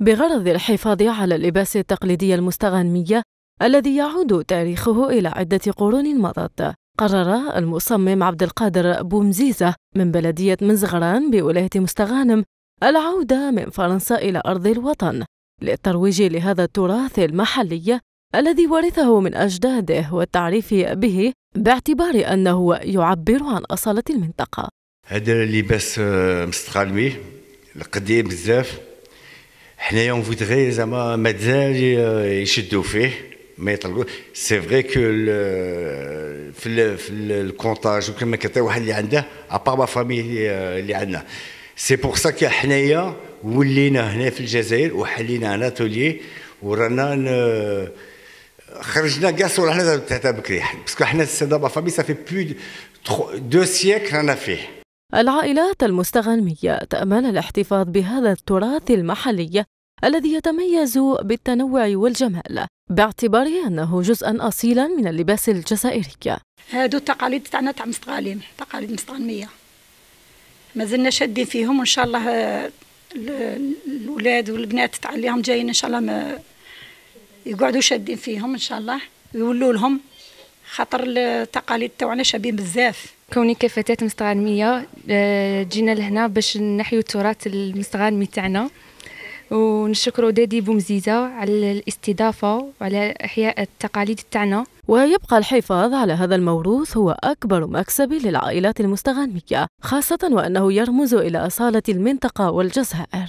بغرض الحفاظ على اللباس التقليدي المستغنمية الذي يعود تاريخه إلى عدة قرون مضت قرر المصمم عبد القادر بومزيزة من بلدية مزغران بولاية مستغانم العودة من فرنسا إلى أرض الوطن للترويج لهذا التراث المحلي الذي ورثه من أجداده والتعريف به باعتبار أنه يعبر عن أصالة المنطقة هذا اللباس مستغانمي القديم بزاف حنايا اون فودري زعما مازال يشدوا فيه ما يطلبوا سي فري كو في في الكونتاج وكما ما واحد اللي عنده ابار ما فامي اللي عندنا سي بور سا كي حنايا ولينا هنا في الجزائر وحلينا ان اتولي ورانا خرجنا كاع صور حنا تاع بكري باسكو حنا السيدا فامي سافي بلو دو سيكل رانا فيه العائلات المستغنمية تأمل الاحتفاظ بهذا التراث المحلي الذي يتميز بالتنوع والجمال باعتباره أنه جزءا أصيلا من اللباس الجزائري هادو التقاليد تاعنا تاع مستغالين تقاليد مستغالمية. ما زلنا شادين فيهم وإن شاء الله آه، الأولاد والبنات تاع تعليهم جايين إن شاء الله ما يقعدوا شادين فيهم إن شاء الله يولوا لهم خاطر التقاليد تاعنا شابين بزاف كوني كفتاة مستغانمية آه، جينا لهنا باش نحيو التراث المستغانمي تاعنا ونشكر دادي بومزيزة على الاستضافة وعلى إحياء التقاليد تاعنا ويبقى الحفاظ على هذا الموروث هو أكبر مكسب للعائلات المستغانمية خاصة وأنه يرمز إلى أصالة المنطقة والجزائر